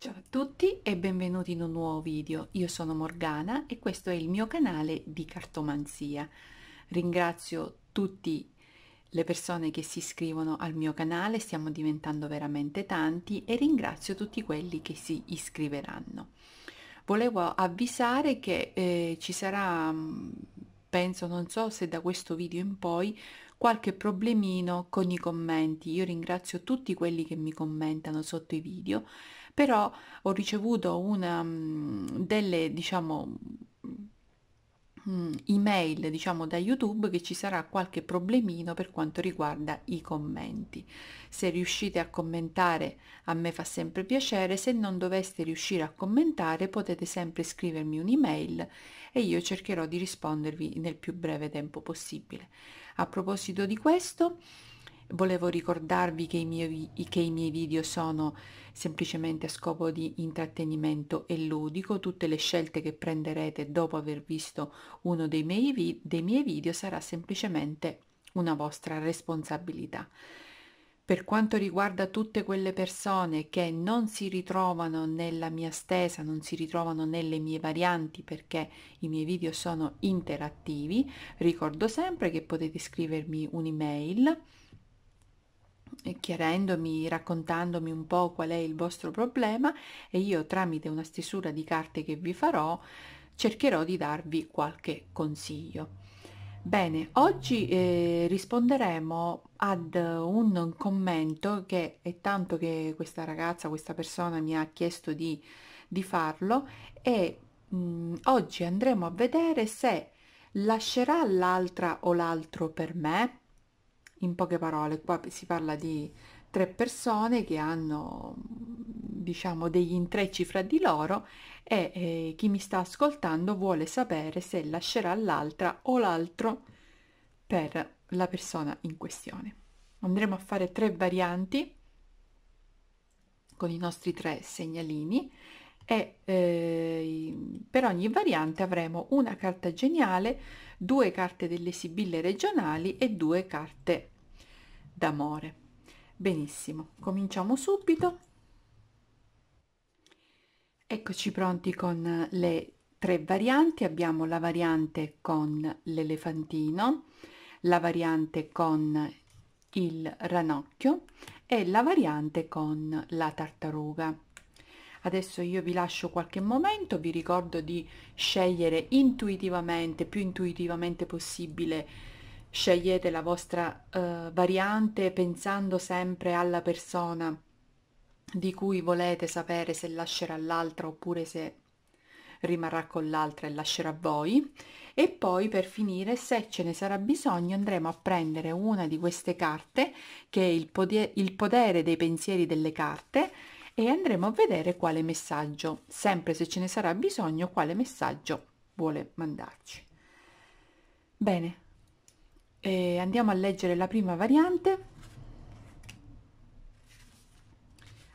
Ciao a tutti e benvenuti in un nuovo video. Io sono Morgana e questo è il mio canale di cartomanzia. Ringrazio tutte le persone che si iscrivono al mio canale, stiamo diventando veramente tanti e ringrazio tutti quelli che si iscriveranno. Volevo avvisare che eh, ci sarà, mm, penso, non so se da questo video in poi, qualche problemino con i commenti. Io ringrazio tutti quelli che mi commentano sotto i video però ho ricevuto una, mm, delle, diciamo, mm, email diciamo da youtube che ci sarà qualche problemino per quanto riguarda i commenti se riuscite a commentare a me fa sempre piacere se non doveste riuscire a commentare potete sempre scrivermi un'email e io cercherò di rispondervi nel più breve tempo possibile a proposito di questo Volevo ricordarvi che i, miei, che i miei video sono semplicemente a scopo di intrattenimento e ludico, tutte le scelte che prenderete dopo aver visto uno dei miei, dei miei video sarà semplicemente una vostra responsabilità. Per quanto riguarda tutte quelle persone che non si ritrovano nella mia stesa, non si ritrovano nelle mie varianti perché i miei video sono interattivi, ricordo sempre che potete scrivermi un'email chiarendomi, raccontandomi un po' qual è il vostro problema e io tramite una stesura di carte che vi farò cercherò di darvi qualche consiglio. Bene, oggi eh, risponderemo ad un commento che è tanto che questa ragazza, questa persona mi ha chiesto di, di farlo e mh, mm, oggi andremo a vedere se lascerà l'altra o l'altro per me in poche parole, qua si parla di tre persone che hanno diciamo degli intrecci fra di loro e eh, chi mi sta ascoltando vuole sapere se lascerà l'altra o l'altro per la persona in questione. Andremo a fare tre varianti con i nostri tre segnalini e eh, per ogni variante avremo una carta geniale, due carte delle sibille regionali e due carte d'amore. Benissimo, cominciamo subito. Eccoci pronti con le tre varianti. Abbiamo la variante con l'elefantino, la variante con il ranocchio e la variante con la tartaruga adesso io vi lascio qualche momento vi ricordo di scegliere intuitivamente più intuitivamente possibile scegliete la vostra eh, variante pensando sempre alla persona di cui volete sapere se lascerà l'altra oppure se rimarrà con l'altra e lascerà voi e poi per finire se ce ne sarà bisogno andremo a prendere una di queste carte che è il, il potere dei pensieri delle carte e andremo a vedere quale messaggio, sempre se ce ne sarà bisogno, quale messaggio vuole mandarci. Bene, eh, andiamo a leggere la prima variante.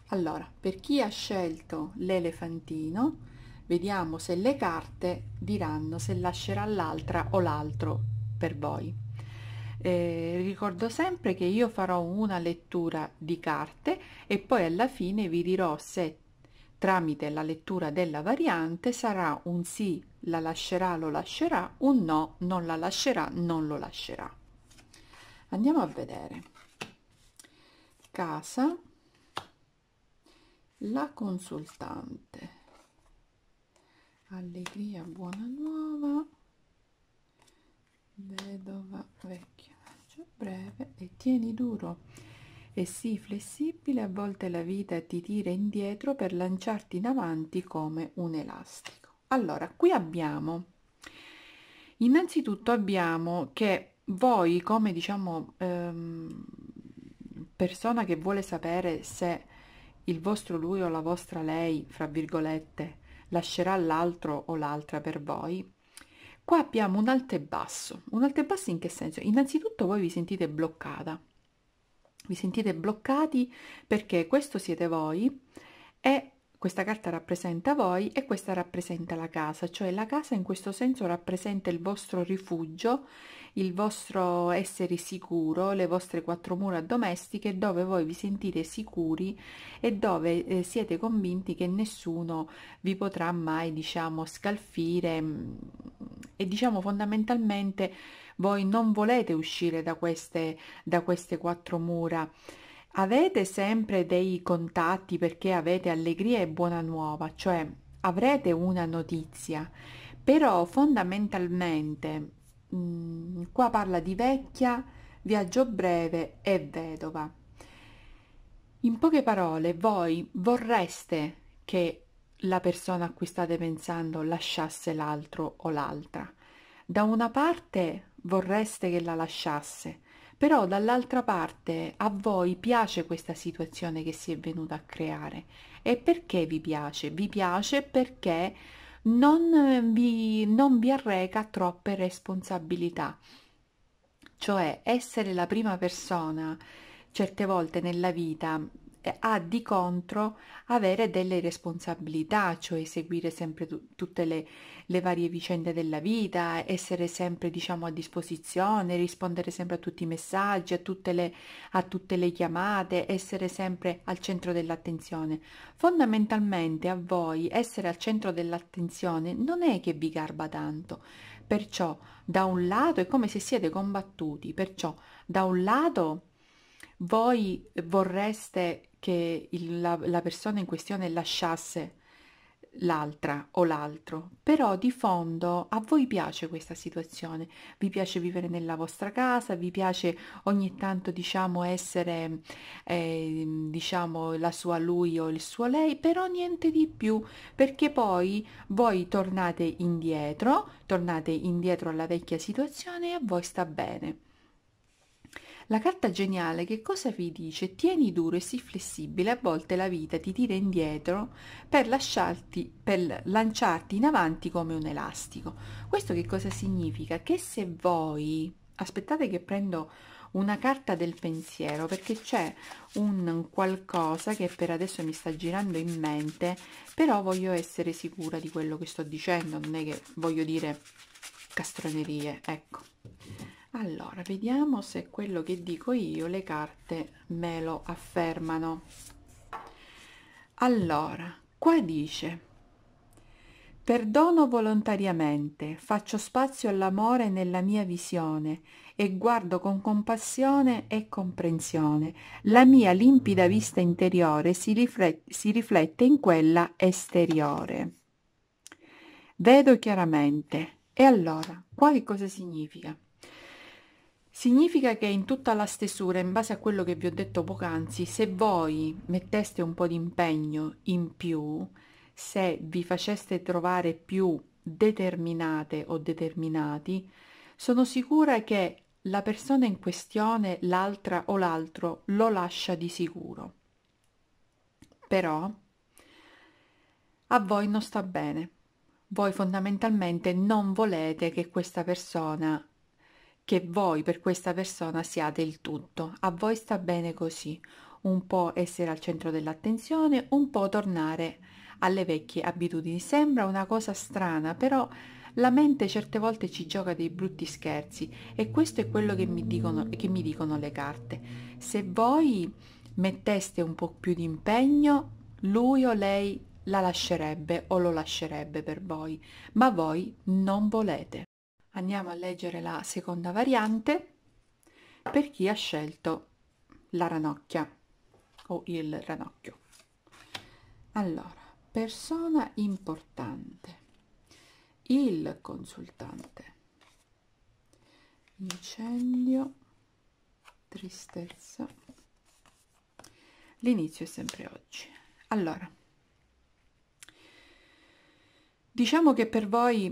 Allora, per chi ha scelto l'elefantino, vediamo se le carte diranno se lascerà l'altra o l'altro per voi eh, ricordo sempre che io farò una lettura di carte e poi alla fine vi dirò se tramite la lettura della variante sarà un sì la lascerà lo lascerà un no non la lascerà non lo lascerà andiamo a vedere casa la consultante allegria buona nuova vedova vecchia breve e tieni duro e sii flessibile, a volte la vita ti tira indietro per lanciarti in avanti come un elastico. Allora, qui abbiamo, innanzitutto abbiamo che voi come diciamo ehm, persona che vuole sapere se il vostro lui o la vostra lei, fra virgolette, lascerà l'altro o l'altra per voi, Qua abbiamo un alto e basso. Un alto e basso in che senso? Innanzitutto voi vi sentite bloccata. Vi sentite bloccati perché questo siete voi e questa carta rappresenta voi e questa rappresenta la casa, cioè la casa in questo senso rappresenta il vostro rifugio, il vostro essere sicuro, le vostre quattro mura domestiche dove voi vi sentite sicuri e dove eh, siete convinti che nessuno vi potrà mai, diciamo, scalfire mm, e diciamo fondamentalmente voi non volete uscire da queste, da queste quattro mura. Avete sempre dei contatti perché avete allegria e buona nuova, cioè avrete una notizia, però fondamentalmente mh, mm, qua parla di vecchia, viaggio breve e vedova. In poche parole, voi vorreste che la persona a cui state pensando lasciasse l'altro o l'altra. Da una parte vorreste che la lasciasse, però dall'altra parte a voi piace questa situazione che si è venuta a creare. E perché vi piace? Vi piace perché non vi, non vi arreca troppe responsabilità. Cioè essere la prima persona certe volte nella vita eh, ha di contro avere delle responsabilità, cioè seguire sempre tutte le, le varie vicende della vita, essere sempre diciamo a disposizione, rispondere sempre a tutti i messaggi, a tutte le, a tutte le chiamate, essere sempre al centro dell'attenzione. Fondamentalmente a voi essere al centro dell'attenzione non è che vi garba tanto, perciò da un lato è come se siete combattuti, perciò da un lato voi vorreste che il, la, la persona in questione lasciasse l'altra o l'altro, però di fondo a voi piace questa situazione, vi piace vivere nella vostra casa, vi piace ogni tanto diciamo essere eh, diciamo la sua lui o il suo lei, però niente di più, perché poi voi tornate indietro, tornate indietro alla vecchia situazione e a voi sta bene. La carta geniale che cosa vi dice? Tieni duro e sii flessibile, a volte la vita ti tira indietro per, lasciarti, per lanciarti in avanti come un elastico. Questo che cosa significa? Che se voi, aspettate che prendo una carta del pensiero perché c'è un qualcosa che per adesso mi sta girando in mente, però voglio essere sicura di quello che sto dicendo, non è che voglio dire castronerie, ecco allora vediamo se quello che dico io le carte me lo affermano allora qua dice Perdono volontariamente, faccio spazio all'amore nella mia visione e guardo con compassione e comprensione. La mia limpida vista interiore si, riflette, si riflette in quella esteriore. Vedo chiaramente. E allora, qua che cosa significa? Significa che in tutta la stesura, in base a quello che vi ho detto poc'anzi, se voi metteste un po' di impegno in più, se vi faceste trovare più determinate o determinati, sono sicura che la persona in questione, l'altra o l'altro, lo lascia di sicuro. Però a voi non sta bene. Voi fondamentalmente non volete che questa persona che voi per questa persona siate il tutto. A voi sta bene così, un po' essere al centro dell'attenzione, un po' tornare alle vecchie abitudini. Sembra una cosa strana, però la mente certe volte ci gioca dei brutti scherzi e questo è quello che mi dicono, che mi dicono le carte. Se voi metteste un po' più di impegno, lui o lei la lascerebbe o lo lascerebbe per voi, ma voi non volete andiamo a leggere la seconda variante per chi ha scelto la ranocchia o il ranocchio allora persona importante il consultante incendio tristezza l'inizio è sempre oggi allora diciamo che per voi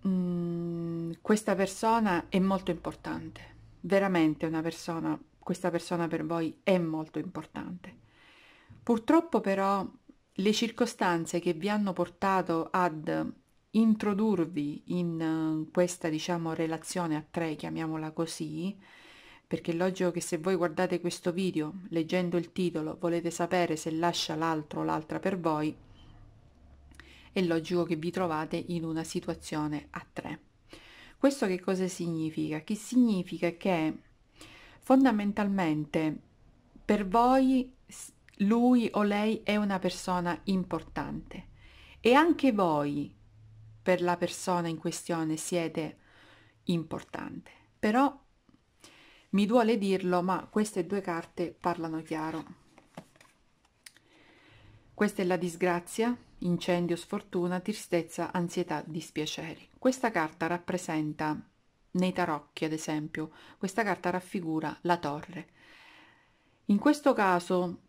mh, mm, questa persona è molto importante, veramente una persona, questa persona per voi è molto importante. Purtroppo però le circostanze che vi hanno portato ad introdurvi in eh, questa diciamo relazione a tre, chiamiamola così, perché è logico che se voi guardate questo video leggendo il titolo volete sapere se lascia l'altro o l'altra per voi, è logico che vi trovate in una situazione a tre. Questo che cosa significa? Che significa che fondamentalmente per voi lui o lei è una persona importante e anche voi per la persona in questione siete importante. Però mi duole dirlo, ma queste due carte parlano chiaro. Questa è la disgrazia incendio, sfortuna, tristezza, ansietà, dispiaceri. Questa carta rappresenta, nei tarocchi ad esempio, questa carta raffigura la torre. In questo caso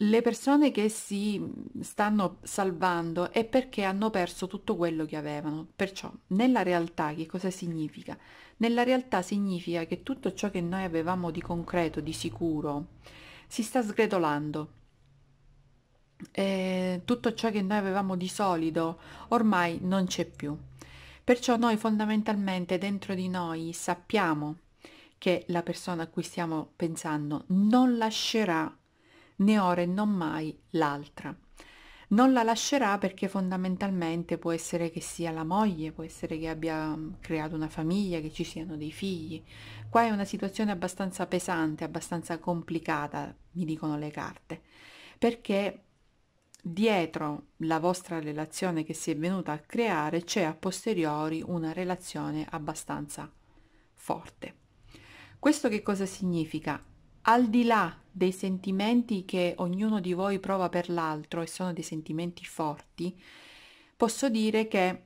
le persone che si stanno salvando è perché hanno perso tutto quello che avevano. Perciò, nella realtà che cosa significa? Nella realtà significa che tutto ciò che noi avevamo di concreto, di sicuro, si sta sgretolando, eh, tutto ciò che noi avevamo di solido ormai non c'è più. Perciò noi fondamentalmente dentro di noi sappiamo che la persona a cui stiamo pensando non lascerà né ora e non mai l'altra. Non la lascerà perché fondamentalmente può essere che sia la moglie, può essere che abbia mm, creato una famiglia, che ci siano dei figli. Qua è una situazione abbastanza pesante, abbastanza complicata, mi dicono le carte, perché dietro la vostra relazione che si è venuta a creare c'è a posteriori una relazione abbastanza forte. Questo che cosa significa? Al di là dei sentimenti che ognuno di voi prova per l'altro e sono dei sentimenti forti, posso dire che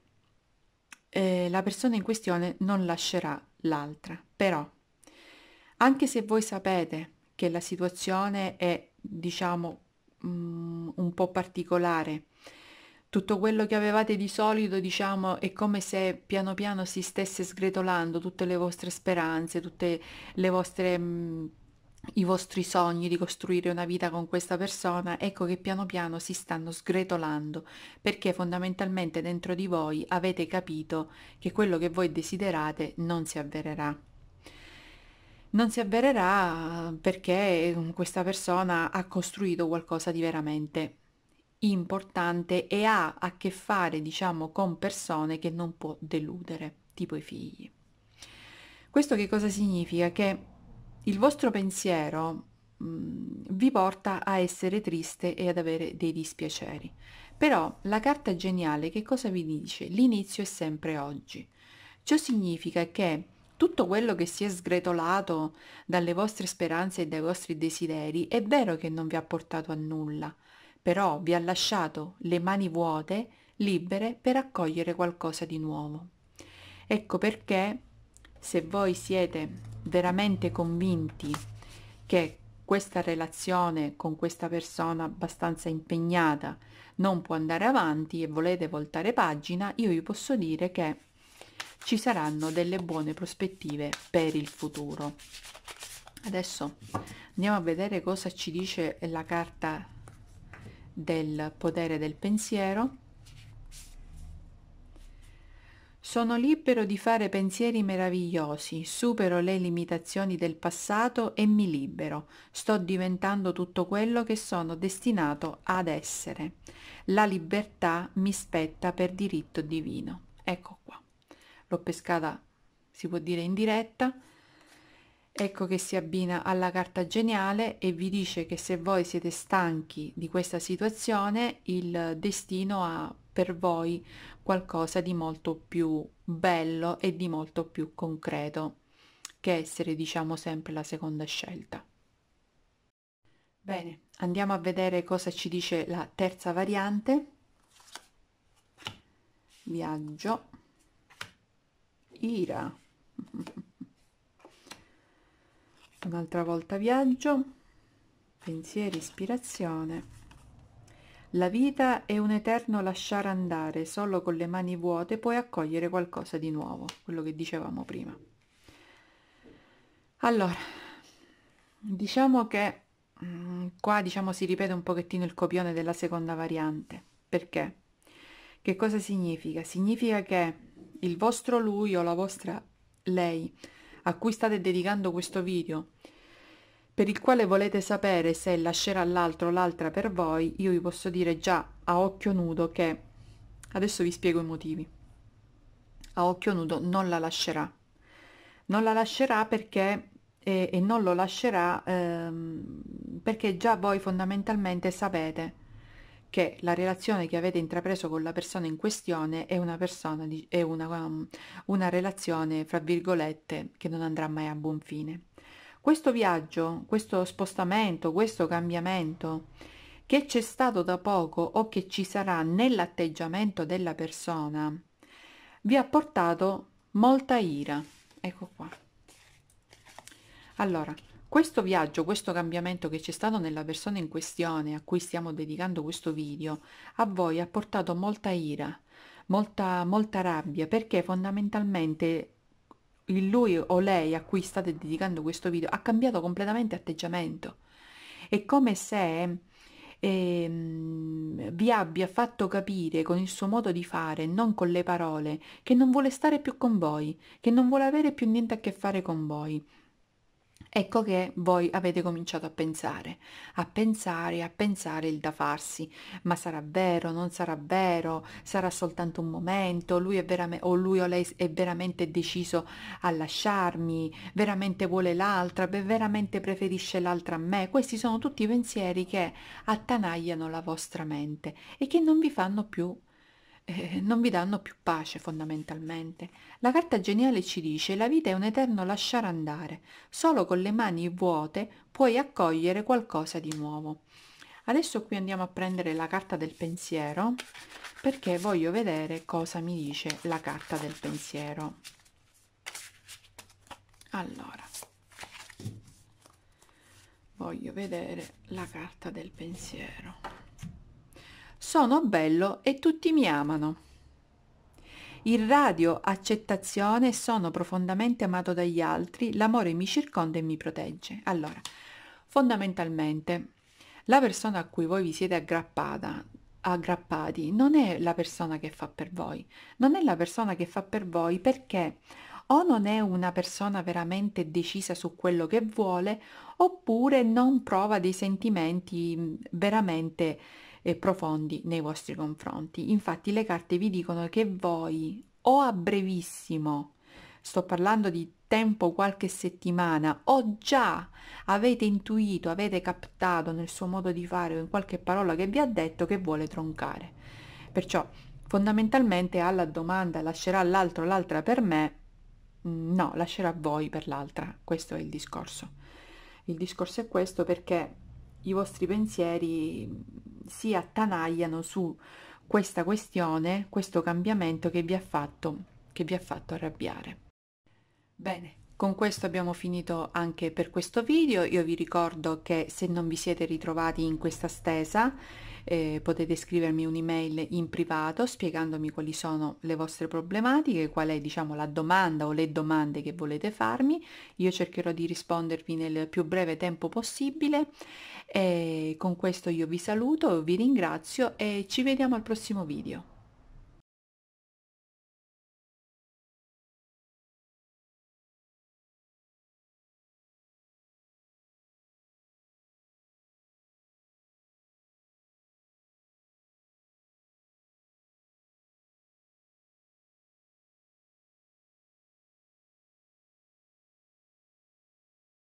eh, la persona in questione non lascerà l'altra. Però, anche se voi sapete che la situazione è, diciamo, mm, un po' particolare. Tutto quello che avevate di solito, diciamo, è come se piano piano si stesse sgretolando tutte le vostre speranze, tutte le vostre... Mm, i vostri sogni di costruire una vita con questa persona, ecco che piano piano si stanno sgretolando, perché fondamentalmente dentro di voi avete capito che quello che voi desiderate non si avvererà non si avvererà eh, perché mm, questa persona ha costruito qualcosa di veramente importante e ha a che fare, diciamo, con persone che non può deludere, tipo i figli. Questo che cosa significa? Che il vostro pensiero mh, mm, vi porta a essere triste e ad avere dei dispiaceri. Però la carta geniale che cosa vi dice? L'inizio è sempre oggi. Ciò significa che tutto quello che si è sgretolato dalle vostre speranze e dai vostri desideri è vero che non vi ha portato a nulla, però vi ha lasciato le mani vuote, libere per accogliere qualcosa di nuovo. Ecco perché se voi siete veramente convinti che questa relazione con questa persona abbastanza impegnata non può andare avanti e volete voltare pagina, io vi posso dire che ci saranno delle buone prospettive per il futuro. Adesso andiamo a vedere cosa ci dice la carta del potere del pensiero. Sono libero di fare pensieri meravigliosi, supero le limitazioni del passato e mi libero. Sto diventando tutto quello che sono destinato ad essere. La libertà mi spetta per diritto divino. Ecco qua l'ho pescata, si può dire, in diretta, ecco che si abbina alla carta geniale e vi dice che se voi siete stanchi di questa situazione, il destino ha per voi qualcosa di molto più bello e di molto più concreto che essere diciamo sempre la seconda scelta. Bene, andiamo a vedere cosa ci dice la terza variante. Viaggio ira un'altra volta viaggio pensieri ispirazione la vita è un eterno lasciare andare solo con le mani vuote puoi accogliere qualcosa di nuovo quello che dicevamo prima allora diciamo che mm, qua diciamo si ripete un pochettino il copione della seconda variante perché che cosa significa significa che il vostro lui o la vostra lei a cui state dedicando questo video, per il quale volete sapere se lascerà l'altro o l'altra per voi, io vi posso dire già a occhio nudo che adesso vi spiego i motivi. A occhio nudo non la lascerà. Non la lascerà perché e, eh, e non lo lascerà ehm, perché già voi fondamentalmente sapete che la relazione che avete intrapreso con la persona in questione è una, persona di, è una, um, una relazione, fra virgolette, che non andrà mai a buon fine. Questo viaggio, questo spostamento, questo cambiamento che c'è stato da poco o che ci sarà nell'atteggiamento della persona, vi ha portato molta ira. Ecco qua. Allora, questo viaggio, questo cambiamento che c'è stato nella persona in questione a cui stiamo dedicando questo video, a voi ha portato molta ira, molta, molta rabbia, perché fondamentalmente il lui o lei a cui state dedicando questo video ha cambiato completamente atteggiamento. È come se ehm, vi abbia fatto capire con il suo modo di fare, non con le parole, che non vuole stare più con voi, che non vuole avere più niente a che fare con voi ecco che voi avete cominciato a pensare, a pensare, a pensare il da farsi, ma sarà vero, non sarà vero, sarà soltanto un momento, lui è veramente, o lui o lei è veramente deciso a lasciarmi, veramente vuole l'altra, veramente preferisce l'altra a me, questi sono tutti pensieri che attanagliano la vostra mente e che non vi fanno più eh, non vi danno più pace fondamentalmente. La carta geniale ci dice la vita è un eterno lasciare andare, solo con le mani vuote puoi accogliere qualcosa di nuovo. Adesso qui andiamo a prendere la carta del pensiero perché voglio vedere cosa mi dice la carta del pensiero. Allora, voglio vedere la carta del pensiero. Sono bello e tutti mi amano. Il radio accettazione sono profondamente amato dagli altri, l'amore mi circonda e mi protegge. Allora, fondamentalmente, la persona a cui voi vi siete aggrappata, aggrappati, non è la persona che fa per voi, non è la persona che fa per voi perché o non è una persona veramente decisa su quello che vuole, oppure non prova dei sentimenti veramente e profondi nei vostri confronti. Infatti le carte vi dicono che voi o a brevissimo, sto parlando di tempo qualche settimana, o già avete intuito, avete captato nel suo modo di fare o in qualche parola che vi ha detto che vuole troncare. Perciò fondamentalmente alla domanda lascerà l'altro l'altra per me, mm, no, lascerà voi per l'altra, questo è il discorso. Il discorso è questo perché i vostri pensieri si attanagliano su questa questione, questo cambiamento che vi ha fatto, che vi ha fatto arrabbiare. Bene, con questo abbiamo finito anche per questo video, io vi ricordo che se non vi siete ritrovati in questa stesa eh, potete scrivermi un'email in privato spiegandomi quali sono le vostre problematiche, qual è diciamo la domanda o le domande che volete farmi, io cercherò di rispondervi nel più breve tempo possibile e eh, con questo io vi saluto, vi ringrazio e ci vediamo al prossimo video.